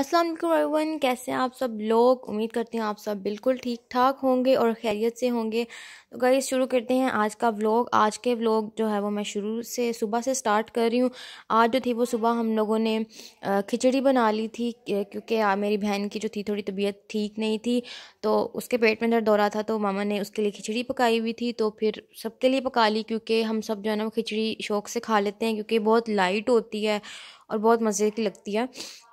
अस्सलाम वालेकुम कैसे हैं आप सब लोग उम्मीद करती हूँ आप सब बिल्कुल ठीक ठाक होंगे और खैरियत से होंगे तो गाइस शुरू करते हैं आज का व्लॉग आज के व्लॉग जो है वो मैं शुरू से सुबह से स्टार्ट कर रही हूँ आज जो थी वो सुबह हम लोगों ने खिचड़ी बना ली थी क्योंकि मेरी बहन की जो थी थोड़ी तबीयत ठीक नहीं थी तो उसके पेट में दर्द हो रहा था तो मामा ने उसके लिए खिचड़ी पकाई हुई थी तो फिर सबके लिए पका ली क्योंकि हम सब जो है ना वो खिचड़ी शौक से खा लेते हैं क्योंकि बहुत लाइट होती है और बहुत मज़े की लगती है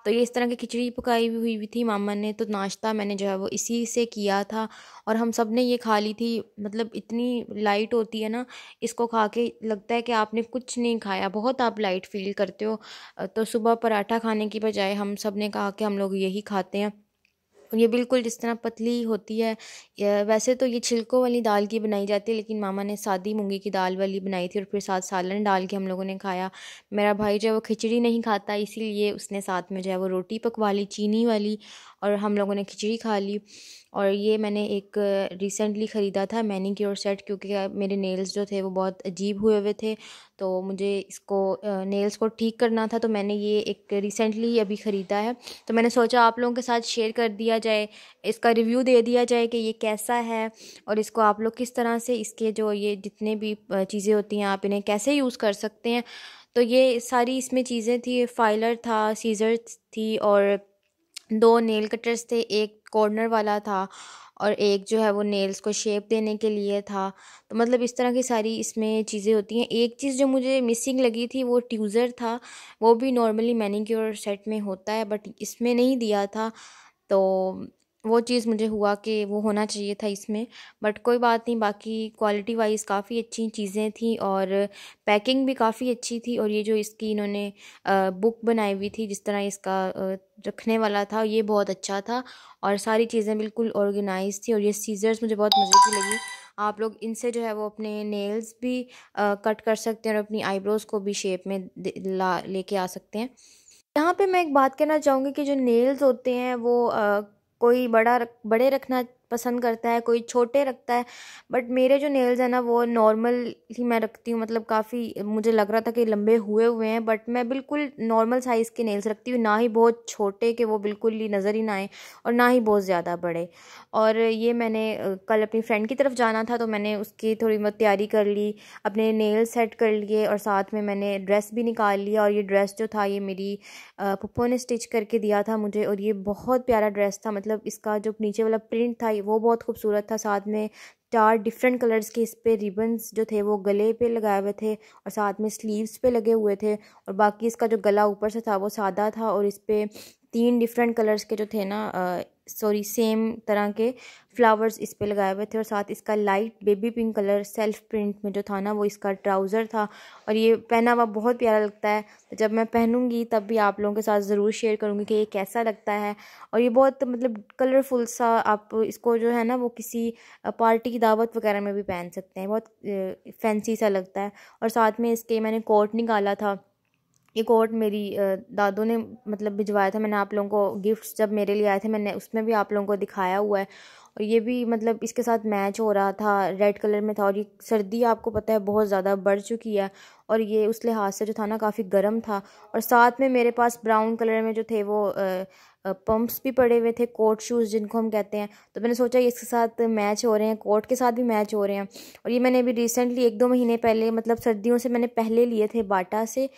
तो ये इस तरह की खिचड़ी पकाई हुई थी मामा ने तो नाश्ता मैंने जो है वो इसी से किया था और हम सब ने ये खा ली थी मतलब इतनी लाइट होती है ना इसको खा के लगता है कि आपने कुछ नहीं खाया बहुत आप लाइट फील करते हो तो सुबह पराठा खाने की बजाय हम सब ने कहा कि हम लोग यही खाते हैं और ये बिल्कुल जिस तरह पतली होती है वैसे तो ये छिलकों वाली दाल की बनाई जाती है लेकिन मामा ने सादी मूँगी की दाल वाली बनाई थी और फिर साथ सालन डाल के हम लोगों ने खाया मेरा भाई जो है वो खिचड़ी नहीं खाता इसीलिए उसने साथ में जो है वो रोटी पकवा ली चीनी वाली और हम लोगों ने खिचड़ी खा ली और ये मैंने एक रिसेंटली ख़रीदा था मैनी क्योर सेट क्योंकि मेरे नेल्स जो थे वो बहुत अजीब हुए हुए थे तो मुझे इसको नेल्स को ठीक करना था तो मैंने ये एक रिसेंटली अभी ख़रीदा है तो मैंने सोचा आप लोगों के साथ शेयर कर दिया जाए इसका रिव्यू दे दिया जाए कि ये कैसा है और इसको आप लोग किस तरह से इसके जो ये जितने भी चीज़ें होती हैं आप इन्हें कैसे यूज़ कर सकते हैं तो ये सारी इसमें चीज़ें थी फाइलर था सीज़र थी और दो नेल कटर्स थे एक कॉर्नर वाला था और एक जो है वो नेल्स को शेप देने के लिए था तो मतलब इस तरह की सारी इसमें चीज़ें होती हैं एक चीज़ जो मुझे मिसिंग लगी थी वो ट्यूज़र था वो भी नॉर्मली मैनिक्योर सेट में होता है बट इसमें नहीं दिया था तो वो चीज़ मुझे हुआ कि वो होना चाहिए था इसमें बट कोई बात नहीं बाकी क्वालिटी वाइज काफ़ी अच्छी चीज़ें थी और पैकिंग भी काफ़ी अच्छी थी और ये जो इसकी इन्होंने बुक बनाई हुई थी जिस तरह इसका रखने वाला था ये बहुत अच्छा था और सारी चीज़ें बिल्कुल ऑर्गेनाइज थी और ये सीज़र्स मुझे बहुत मज़े की लगी आप लोग इनसे जो है वो अपने नेल्स भी आ, कट कर सकते हैं और अपनी आईब्रोज़ को भी शेप में ला लेके आ सकते हैं यहाँ पे मैं एक बात कहना चाहूँगी कि जो नेल्स होते हैं वो आ, कोई बड़ा बड़े रखना पसंद करता है कोई छोटे रखता है बट मेरे जो नेल्स हैं ना वो नॉर्मल ही मैं रखती हूँ मतलब काफ़ी मुझे लग रहा था कि लंबे हुए हुए हैं बट मैं बिल्कुल नॉर्मल साइज़ के नेल्स रखती हूँ ना ही बहुत छोटे के वो बिल्कुल ही नज़र ही ना आए और ना ही बहुत ज़्यादा बड़े और ये मैंने कल अपनी फ्रेंड की तरफ जाना था तो मैंने उसकी थोड़ी बहुत तैयारी कर ली अपने नेल सेट कर लिए और साथ में मैंने ड्रेस भी निकाल लिया और ये ड्रेस जो था ये मेरी पप्पो ने स्टिच करके दिया था मुझे और ये बहुत प्यारा ड्रेस था मतलब इसका जो नीचे वाला प्रिंट था ये वो बहुत खूबसूरत था साथ में चार डिफरेंट कलर्स के इस पे रिबन्स जो थे वो गले पे लगाए हुए थे और साथ में स्लीव्स पे लगे हुए थे और बाकी इसका जो गला ऊपर से था वो सादा था और इस पे तीन डिफरेंट कलर्स के जो थे ना सॉरी सेम तरह के फ्लावर्स इस पर लगाए हुए थे और साथ इसका light baby pink colour self print में जो था ना वो इसका ट्राउज़र था और ये पहना हुआ बहुत प्यारा लगता है तो जब मैं पहनूंगी तब भी आप लोगों के साथ ज़रूर शेयर करूंगी कि ये कैसा लगता है और ये बहुत मतलब कलरफुल सा आप इसको जो है ना वो किसी पार्टी की दावत वगैरह में भी पहन सकते हैं बहुत फैंसी सा लगता है और साथ में इसके मैंने कोट निकाला था एक और मेरी दादू ने मतलब भिजवाया था मैंने आप लोगों को गिफ्ट्स जब मेरे लिए आए थे मैंने उसमें भी आप लोगों को दिखाया हुआ है और ये भी मतलब इसके साथ मैच हो रहा था रेड कलर में था और ये सर्दी आपको पता है बहुत ज़्यादा बढ़ चुकी है और ये उस लिहाज से जो था ना काफ़ी गर्म था और साथ में मेरे पास ब्राउन कलर में जो थे वो पम्प्स भी पड़े हुए थे कोट शूज़ जिनको हम कहते हैं तो मैंने सोचा ये इसके साथ मैच हो रहे हैं कोट के साथ भी मैच हो रहे हैं और ये मैंने अभी रिसेंटली एक दो महीने पहले मतलब सर्दियों से मैंने पहले लिए थे बाटा से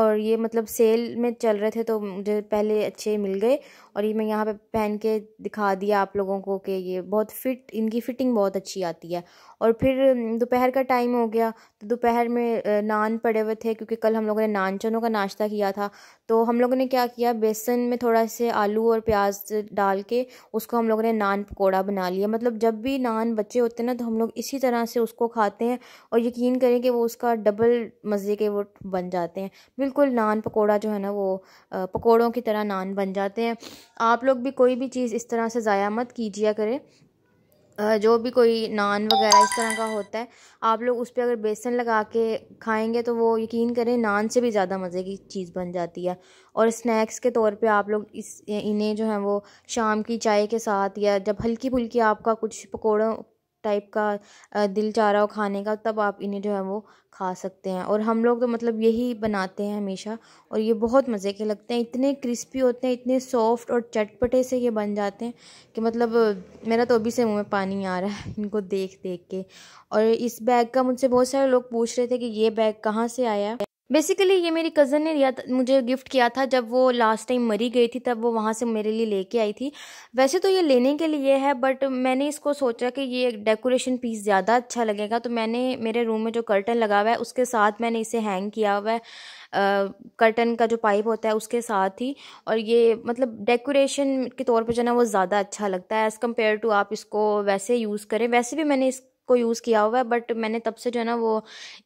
और ये मतलब सेल में चल रहे थे तो मुझे पहले अच्छे मिल गए और ये मैं यहाँ पे पहन के दिखा दिया आप लोगों को कि ये बहुत फिट इनकी फ़िटिंग बहुत अच्छी आती है और फिर दोपहर का टाइम हो गया तो दोपहर में नान पड़े हुए थे क्योंकि कल हम लोगों ने नान चनों का नाश्ता किया था तो हम लोगों ने क्या किया बेसन में थोड़ा से आलू और प्याज डाल के उसको हम लोगों ने नान पकौड़ा बना लिया मतलब जब भी नान बच्चे होते ना तो हम लोग इसी तरह से उसको खाते हैं और यकीन करें कि वो उसका डबल मज़े के वो बन जाते हैं बिल्कुल नान पकोड़ा जो है ना वो पकोड़ों की तरह नान बन जाते हैं आप लोग भी कोई भी चीज़ इस तरह से ज़ाया मत कीजिया करें जो भी कोई नान वगैरह इस तरह का होता है आप लोग उस पर अगर बेसन लगा के खाएंगे तो वो यकीन करें नान से भी ज़्यादा मज़े की चीज़ बन जाती है और स्नैक्स के तौर पे आप लोग इस इन्हें जो है वो शाम की चाय के साथ या जब हल्की फुल्की आपका कुछ पकौड़ों टाइप का दिल चाह रहा हो खाने का तब आप इन्हें जो है वो खा सकते हैं और हम लोग तो मतलब यही बनाते हैं हमेशा और ये बहुत मज़े के लगते हैं इतने क्रिस्पी होते हैं इतने सॉफ्ट और चटपटे से ये बन जाते हैं कि मतलब मेरा तो अभी से मुंह में पानी आ रहा है इनको देख देख के और इस बैग का मुझसे बहुत सारे लोग पूछ रहे थे कि ये बैग कहाँ से आया बेसिकली ये मेरी कज़न ने दिया मुझे गिफ्ट किया था जब वो लास्ट टाइम मरी गई थी तब वो वहाँ से मेरे लिए लेके आई थी वैसे तो ये लेने के लिए है बट मैंने इसको सोचा कि ये डेकोरेशन पीस ज़्यादा अच्छा लगेगा तो मैंने मेरे रूम में जो कर्टन लगा हुआ है उसके साथ मैंने इसे हैंग किया हुआ है कर्टन का जो पाइप होता है उसके साथ ही और ये मतलब डेकोरेशन के तौर पर जो ना वो ज़्यादा अच्छा लगता है एज़ कम्पेयर टू आप इसको वैसे यूज़ करें वैसे भी मैंने इस को यूज़ किया हुआ है बट मैंने तब से जो है ना वो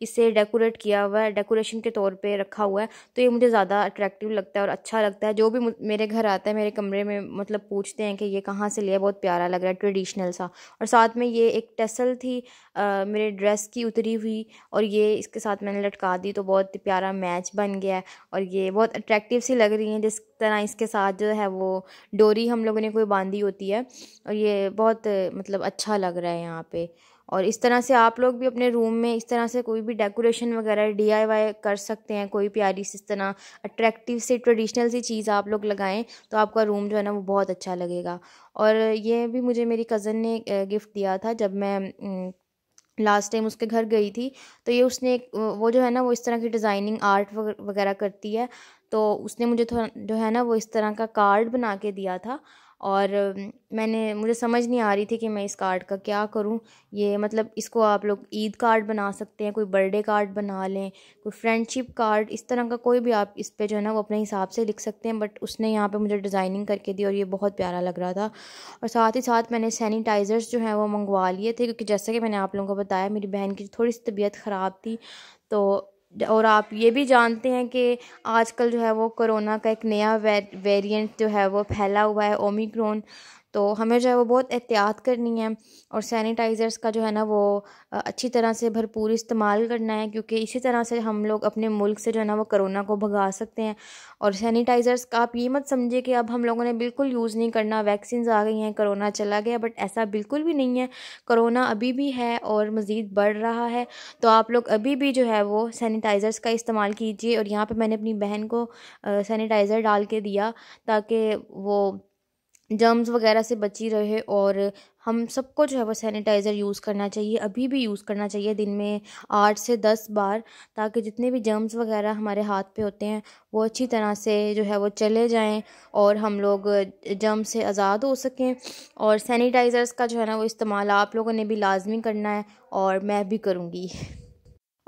इसे डेकोरेट किया हुआ है डेकोरेशन के तौर पे रखा हुआ है तो ये मुझे ज़्यादा अट्रैक्टिव लगता है और अच्छा लगता है जो भी मेरे घर आता है मेरे कमरे में मतलब पूछते हैं कि ये कहाँ से लिया बहुत प्यारा लग रहा है ट्रेडिशनल सा और साथ में ये एक टेसल थी आ, मेरे ड्रेस की उतरी हुई और ये इसके साथ मैंने लटका दी तो बहुत प्यारा मैच बन गया है और ये बहुत अट्रैक्टिव सी लग रही हैं जिस तरह इसके साथ जो है वो डोरी हम लोगों ने कोई बांधी होती है और ये बहुत मतलब अच्छा लग रहा है यहाँ पे और इस तरह से आप लोग भी अपने रूम में इस तरह से कोई भी डेकोरेशन वगैरह डीआईवाई कर सकते हैं कोई प्यारी सी इस तरह अट्रैक्टिव सी ट्रेडिशनल सी चीज़ आप लोग लगाएं तो आपका रूम जो है ना वो बहुत अच्छा लगेगा और ये भी मुझे मेरी कज़न ने गिफ्ट दिया था जब मैं लास्ट टाइम उसके घर गई थी तो ये उसने वो जो है ना वो इस तरह की डिज़ाइनिंग आर्ट वगैरह करती है तो उसने मुझे थोड़ा जो है ना वो इस तरह का कार्ड बना के दिया था और मैंने मुझे समझ नहीं आ रही थी कि मैं इस कार्ड का क्या करूं ये मतलब इसको आप लोग ईद कार्ड बना सकते हैं कोई बर्थडे कार्ड बना लें कोई फ्रेंडशिप कार्ड इस तरह का कोई भी आप इस पर जो है ना वो अपने हिसाब से लिख सकते हैं बट उसने यहाँ पे मुझे डिज़ाइनिंग करके दी और ये बहुत प्यारा लग रहा था और साथ ही साथ मैंने सैनिटाइज़र्स जो हैं वो मंगवा लिए थे क्योंकि जैसा कि मैंने आप लोगों को बताया मेरी बहन की थोड़ी सी तबीयत ख़राब थी तो और आप ये भी जानते हैं कि आजकल जो है वो कोरोना का एक नया वेरिएंट जो है वो फैला हुआ है ओमिक्रोन तो हमें जो है वो बहुत एहतियात करनी है और सैनिटाइज़र्स का जो है ना वो अच्छी तरह से भरपूर इस्तेमाल करना है क्योंकि इसी तरह से हम लोग अपने मुल्क से जो है ना वो करोना को भगा सकते हैं और सैनिटाइज़र्स का आप ये मत समझिए कि अब हम लोगों ने बिल्कुल यूज़ नहीं करना वैक्सीन आ गई हैं करोना चला गया बट ऐसा बिल्कुल भी नहीं है करोना अभी भी है और मज़ीद बढ़ रहा है तो आप लोग अभी भी जो है वो सैनिटाइज़र्स का इस्तेमाल कीजिए और यहाँ पर मैंने अपनी बहन को सैनिटाइज़र डाल के दिया ताकि वो जर्म्स वगैरह से बची रहे और हम सबको जो है वो सैनिटाइज़र यूज़ करना चाहिए अभी भी यूज़ करना चाहिए दिन में आठ से दस बार ताकि जितने भी जर्म्स वगैरह हमारे हाथ पे होते हैं वो अच्छी तरह से जो है वो चले जाएं और हम लोग जर्म से आज़ाद हो सकें और सैनिटाइज़र्स का जो है ना वो इस्तेमाल आप लोगों ने भी लाजमी करना है और मैं भी करूँगी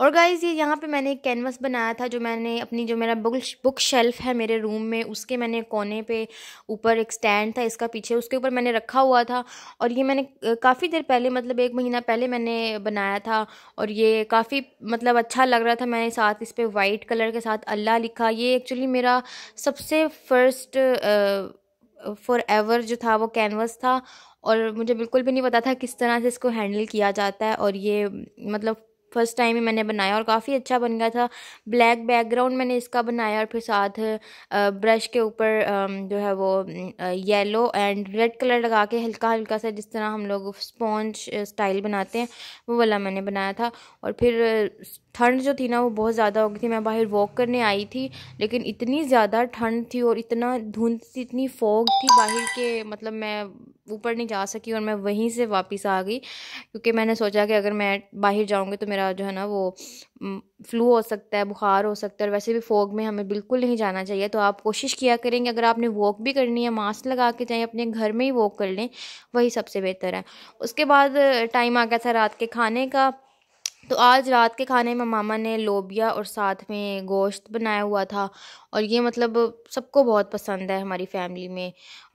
और गाइज़ ये यहाँ पे मैंने एक कैनवस बनाया था जो मैंने अपनी जो मेरा बुक बुक शेल्फ़ है मेरे रूम में उसके मैंने कोने पे ऊपर एक स्टैंड था इसका पीछे उसके ऊपर मैंने रखा हुआ था और ये मैंने काफ़ी देर पहले मतलब एक महीना पहले मैंने बनाया था और ये काफ़ी मतलब अच्छा लग रहा था मैंने साथ इस पर वाइट कलर के साथ अल्लाह लिखा ये एक्चुअली मेरा सबसे फ़र्स्ट फॉर एवर जो था वो कैनवस था और मुझे बिल्कुल भी नहीं पता था किस तरह से इसको हैंडल किया जाता है और ये मतलब फर्स्ट टाइम ही मैंने बनाया और काफ़ी अच्छा बन गया था ब्लैक बैकग्राउंड मैंने इसका बनाया और फिर साथ ब्रश के ऊपर जो है वो येलो एंड रेड कलर लगा के हल्का हल्का सा जिस तरह हम लोग स्पॉन्ज स्टाइल बनाते हैं वो वाला मैंने बनाया था और फिर ठंड जो थी ना वो बहुत ज़्यादा हो गई थी मैं बाहर वॉक करने आई थी लेकिन इतनी ज़्यादा ठंड थी और इतना धुंध थी इतनी फोग थी बाहर के मतलब मैं ऊपर नहीं जा सकी और मैं वहीं से वापस आ गई क्योंकि मैंने सोचा कि अगर मैं बाहर जाऊँगी तो मेरा जो है ना वो फ्लू हो सकता है बुखार हो सकता है और वैसे भी फोग में हमें बिल्कुल नहीं जाना चाहिए तो आप कोशिश किया करेंगे अगर आपने वॉक भी करनी है मास्क लगा के चाहे अपने घर में ही वॉक कर लें वही सबसे बेहतर है उसके बाद टाइम आ गया था रात के खाने का तो आज रात के खाने में मामा ने लोबिया और साथ में गोश्त बनाया हुआ था और ये मतलब सबको बहुत पसंद है हमारी फैमिली में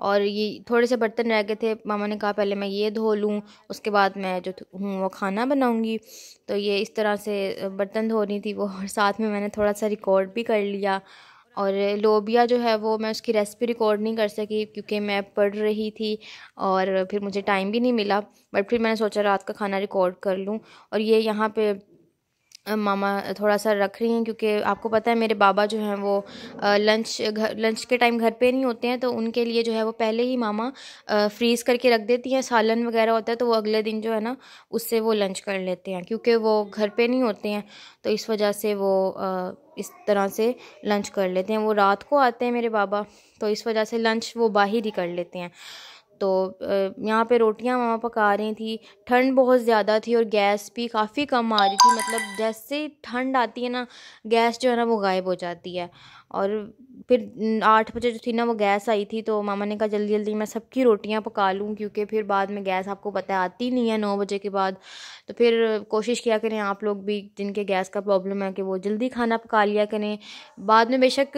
और ये थोड़े से बर्तन रह गए थे मामा ने कहा पहले मैं ये धो लूँ उसके बाद मैं जो हूँ वो खाना बनाऊँगी तो ये इस तरह से बर्तन धो रही थी वो और साथ में मैंने थोड़ा सा रिकॉर्ड भी कर लिया और लोबिया जो है वो मैं उसकी रेसिपी रिकॉर्ड नहीं कर सकी क्योंकि मैं पढ़ रही थी और फिर मुझे टाइम भी नहीं मिला बट फिर मैंने सोचा रात का खाना रिकॉर्ड कर लूँ और ये यहाँ पे मामा थोड़ा सा रख रही हैं क्योंकि आपको पता है मेरे बाबा जो हैं वो लंच घर लंच के टाइम घर पे नहीं होते हैं तो उनके लिए जो है वो पहले ही मामा फ्रीज़ करके रख देती हैं सालन वगैरह होता है तो वो अगले दिन जो है ना उससे वो लंच कर लेते हैं क्योंकि वो घर पे नहीं होते हैं तो इस वजह से वो इस तरह से लंच कर लेते हैं वो रात को आते हैं मेरे बाबा तो इस वजह से लंच वो बाहर ही कर लेते हैं तो यहाँ पे रोटियाँ मामा पका रही थी ठंड बहुत ज़्यादा थी और गैस भी काफ़ी कम आ रही थी मतलब जैसे ठंड आती है ना गैस जो है ना वो गायब हो जाती है और फिर आठ बजे जो थी ना वो गैस आई थी तो मामा ने कहा जल्दी जल्दी मैं सबकी रोटियां पका लूँ क्योंकि फिर बाद में गैस आपको पता है आती नहीं है नौ बजे के बाद तो फिर कोशिश किया करें आप लोग भी जिनके गैस का प्रॉब्लम है कि वो जल्दी खाना पका लिया करें बाद में बेशक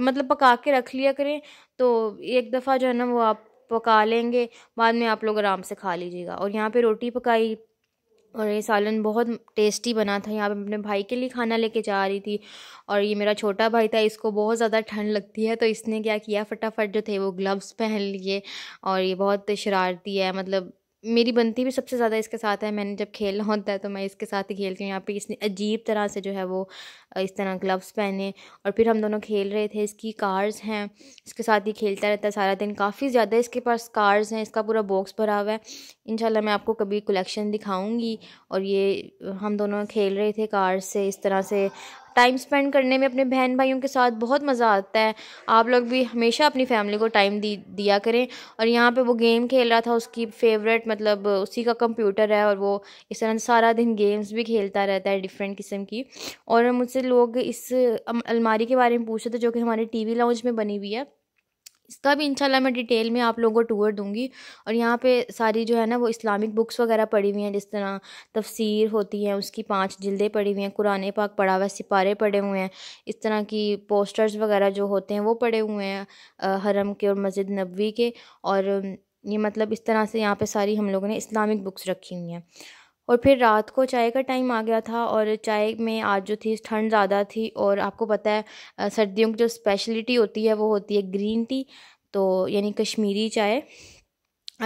मतलब पका के रख लिया करें तो एक दफ़ा जो है ना वो आप पका लेंगे बाद में आप लोग आराम से खा लीजिएगा और यहाँ पे रोटी पकाई और ये सालन बहुत टेस्टी बना था यहाँ पे अपने भाई के लिए खाना लेके जा रही थी और ये मेरा छोटा भाई था इसको बहुत ज़्यादा ठंड लगती है तो इसने क्या किया फटाफट जो थे वो ग्लव्स पहन लिए और ये बहुत शरारती है मतलब मेरी बनती भी सबसे ज़्यादा इसके साथ है मैंने जब खेलना होता है तो मैं इसके साथ ही खेलती हूँ यहाँ पे इसने अजीब तरह से जो है वो इस तरह ग्लव्स पहने और फिर हम दोनों खेल रहे थे इसकी कार्स हैं इसके साथ ही खेलता रहता है सारा दिन काफ़ी ज़्यादा इसके पास कार्स हैं इसका पूरा बॉक्स भरा हुआ है इन मैं आपको कभी कलेक्शन दिखाऊँगी और ये हम दोनों खेल रहे थे कार्स से इस तरह से टाइम स्पेंड करने में अपने बहन भाइयों के साथ बहुत मज़ा आता है आप लोग भी हमेशा अपनी फैमिली को टाइम दी दिया करें और यहाँ पे वो गेम खेल रहा था उसकी फेवरेट मतलब उसी का कंप्यूटर है और वो इस तरह सारा दिन गेम्स भी खेलता रहता है डिफरेंट किस्म की और मुझसे लोग इस अलमारी के बारे में पूछ रहे थे जो कि हमारे टी वी में बनी हुई है इसका भी इंशाल्लाह मैं डिटेल में आप लोगों को टूर दूंगी और यहाँ पे सारी जो है ना वो इस्लामिक बुक्स वगैरह पड़ी हुई हैं जिस तरह तफसीर होती है उसकी पांच जिल्दें पड़ी हुई हैं कुरान पाक पड़ा हुआ सिपारे पड़े हुए हैं इस तरह की पोस्टर्स वगैरह जो होते हैं वो पड़े हुए हैं हरम के और मस्जिद नबवी के और ये मतलब इस तरह से यहाँ पे सारी हम लोगों ने इस्लामिक बुक्स रखी हुई हैं और फिर रात को चाय का टाइम आ गया था और चाय में आज जो थी ठंड ज़्यादा थी और आपको पता है सर्दियों की जो स्पेशलिटी होती है वो होती है ग्रीन टी तो यानी कश्मीरी चाय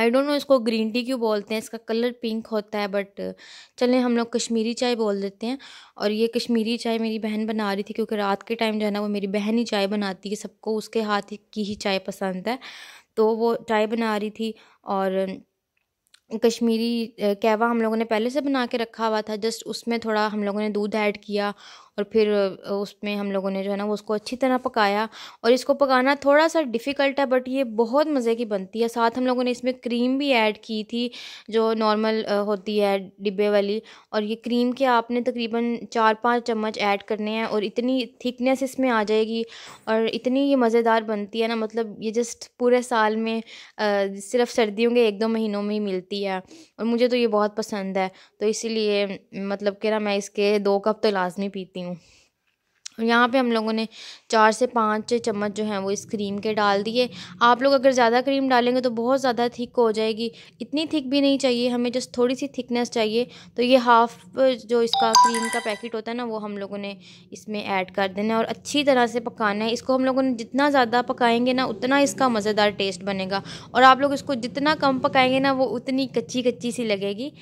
आई डोंट नो इसको ग्रीन टी क्यों बोलते हैं इसका कलर पिंक होता है बट चलें हम लोग कश्मीरी चाय बोल देते हैं और ये कश्मीरी चाय मेरी बहन बना रही थी क्योंकि रात के टाइम जो है ना वो मेरी बहन ही चाय बनाती है सबको उसके हाथ की ही चाय पसंद है तो वो चाय बना रही थी और कश्मीरी कहवा हम लोगों ने पहले से बना के रखा हुआ था जस्ट उसमें थोड़ा हम लोगों ने दूध ऐड किया और फिर उसमें हम लोगों ने जो है ना वो उसको अच्छी तरह पकाया और इसको पकाना थोड़ा सा डिफ़िकल्ट है बट ये बहुत मज़े की बनती है साथ हम लोगों ने इसमें क्रीम भी ऐड की थी जो नॉर्मल होती है डिब्बे वाली और ये क्रीम के आपने तकरीबन चार पाँच चम्मच ऐड करने हैं और इतनी थिकनेस इसमें आ जाएगी और इतनी ये मज़ेदार बनती है ना मतलब ये जस्ट पूरे साल में आ, सिर्फ सर्दियों के एक दो महीनों में ही मिलती है और मुझे तो ये बहुत पसंद है तो इसीलिए मतलब कि ना मैं इसके दो कप तो लाजमी पीती देती हूँ यहाँ पे हम लोगों ने चार से पाँच चम्मच जो हैं वो इस क्रीम के डाल दिए आप लोग अगर ज़्यादा क्रीम डालेंगे तो बहुत ज़्यादा थिक हो जाएगी इतनी थिक भी नहीं चाहिए हमें जस्ट थोड़ी सी थिकनेस चाहिए तो ये हाफ़ जो इसका क्रीम का पैकेट होता है ना वो हम लोगों ने इसमें ऐड कर देना है और अच्छी तरह से पकाना है इसको हम लोगों ने जितना ज़्यादा पकाएंगे ना उतना इसका मज़ेदार टेस्ट बनेगा और आप लोग इसको जितना कम पकाएंगे ना वो उतनी कच्ची कच्ची सी लगेगी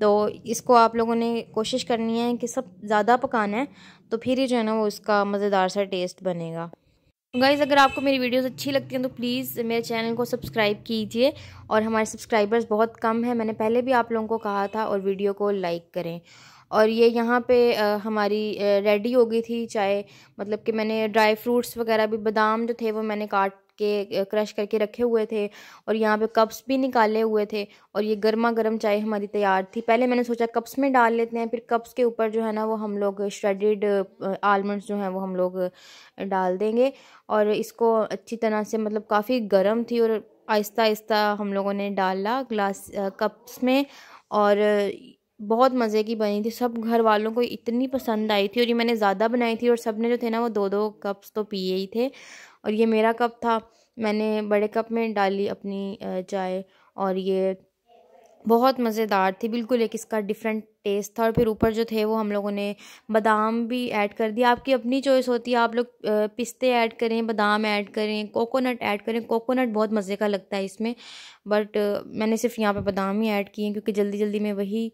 तो इसको आप लोगों ने कोशिश करनी है कि सब ज़्यादा पकाना है तो फिर ही जो है ना वो इसका मज़ेदार सा टेस्ट बनेगा गाइज़ तो अगर आपको मेरी वीडियोस अच्छी लगती हैं तो प्लीज़ मेरे चैनल को सब्सक्राइब कीजिए और हमारे सब्सक्राइबर्स बहुत कम हैं मैंने पहले भी आप लोगों को कहा था और वीडियो को लाइक करें और ये यहाँ पे हमारी रेडी हो गई थी चाय मतलब कि मैंने ड्राई फ्रूट्स वगैरह भी बादाम जो थे वो मैंने काट के क्रश करके रखे हुए थे और यहाँ पे कप्स भी निकाले हुए थे और ये गर्मा गर्म चाय हमारी तैयार थी पहले मैंने सोचा कप्स में डाल लेते हैं फिर कप्स के ऊपर जो है ना वो हम लोग श्रेडिड आलमंड्स जो हैं वो हम लोग डाल देंगे और इसको अच्छी तरह से मतलब काफ़ी गर्म थी और आहिस्ता आहिस्ता हम लोगों ने डाला ग्लास कप्स में और बहुत मज़े की बनी थी सब घर वालों को इतनी पसंद आई थी और ये मैंने ज़्यादा बनाई थी और सब ने जो थे ना वो दो दो कप्स तो पिए ही थे और ये मेरा कप था मैंने बड़े कप में डाली अपनी चाय और ये बहुत मज़ेदार थी बिल्कुल एक इसका डिफरेंट टेस्ट था और फिर ऊपर जो थे वो हम लोगों ने बादाम भी ऐड कर दिया आपकी अपनी चॉइस होती है आप लोग पिस्ते ऐड करें बादाम ऐड करें कोकोनट ऐड करें कोकोनट बहुत मज़े का लगता है इसमें बट मैंने सिर्फ यहाँ पे बादाम ही ऐड किए क्योंकि जल्दी जल्दी में वही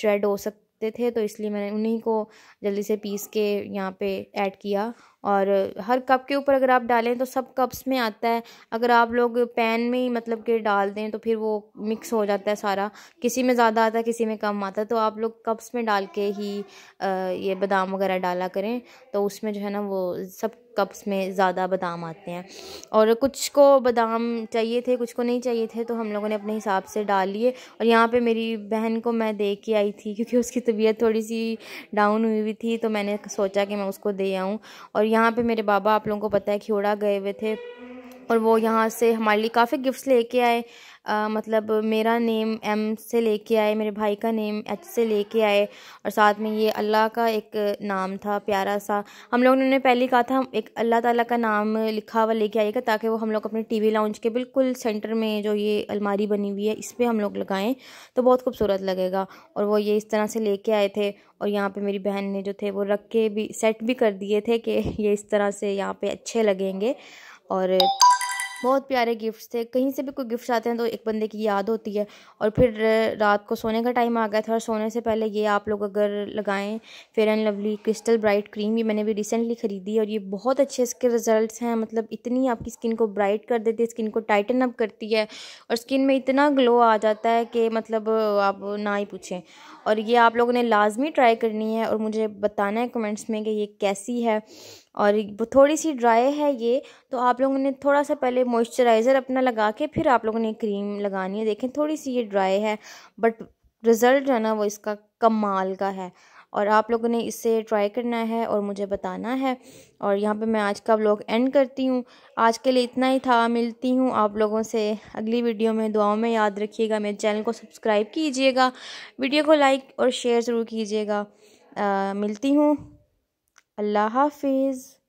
श्रेड हो सक सकते थे तो इसलिए मैंने उन्हीं को जल्दी से पीस के यहाँ पे ऐड किया और हर कप के ऊपर अगर आप डालें तो सब कप्स में आता है अगर आप लोग पैन में ही मतलब के डाल दें तो फिर वो मिक्स हो जाता है सारा किसी में ज़्यादा आता है किसी में कम आता है तो आप लोग कप्स में डाल के ही आ, ये बादाम वगैरह डाला करें तो उसमें जो है ना वो सब कप्स में ज़्यादा बादाम आते हैं और कुछ को बादाम चाहिए थे कुछ को नहीं चाहिए थे तो हम लोगों ने अपने हिसाब से डाल लिए और यहाँ पे मेरी बहन को मैं दे के आई थी क्योंकि उसकी तबीयत थोड़ी सी डाउन हुई हुई थी तो मैंने सोचा कि मैं उसको दे आऊँ और यहाँ पर मेरे बाबा आप लोगों को पता है खिड़ा गए हुए थे और वो यहाँ से हमारे लिए काफ़ी गिफ्ट्स लेके आए आ, मतलब मेरा नेम एम से लेके आए मेरे भाई का नेम एच से लेके आए और साथ में ये अल्लाह का एक नाम था प्यारा सा हम लोग ने पहले कहा था एक अल्लाह ताला का नाम लिखा हुआ लेके आएगा ताकि वो हम लोग अपने टीवी लाउंज के बिल्कुल सेंटर में जो ये अलमारी बनी हुई है इस पर हम लोग लगाएँ तो बहुत खूबसूरत लगेगा और वो ये इस तरह से ले आए थे और यहाँ पे मेरी बहन ने जो थे वो रख के भी सेट भी कर दिए थे कि ये इस तरह से यहाँ पे अच्छे लगेंगे और बहुत प्यारे गिफ्ट्स थे कहीं से भी कोई गिफ्ट आते हैं तो एक बंदे की याद होती है और फिर रात को सोने का टाइम आ गया था और सोने से पहले ये आप लोग अगर लगाएं Fair and Lovely crystal bright cream ये मैंने भी रिसेंटली ख़रीदी और ये बहुत अच्छे इसके रिजल्ट्स हैं मतलब इतनी आपकी स्किन को ब्राइट कर देती है स्किन को टाइटन अप करती है और स्किन में इतना ग्लो आ जाता है कि मतलब आप ना ही पूछें और ये आप लोगों ने लाजमी ट्राई करनी है और मुझे बताना है कमेंट्स में कि ये कैसी है और थोड़ी सी ड्राई है ये तो आप लोगों ने थोड़ा सा पहले मॉइस्चराइज़र अपना लगा के फिर आप लोगों ने क्रीम लगानी है देखें थोड़ी सी ये ड्राई है बट रिज़ल्ट जो है ना वो इसका कमाल का है और आप लोगों ने इसे ट्राई करना है और मुझे बताना है और यहाँ पे मैं आज का ब्लॉग एंड करती हूँ आज के लिए इतना ही था मिलती हूँ आप लोगों से अगली वीडियो में दुआओं में याद रखिएगा मेरे चैनल को सब्सक्राइब कीजिएगा वीडियो को लाइक और शेयर ज़रूर कीजिएगा मिलती हूँ الله حافظ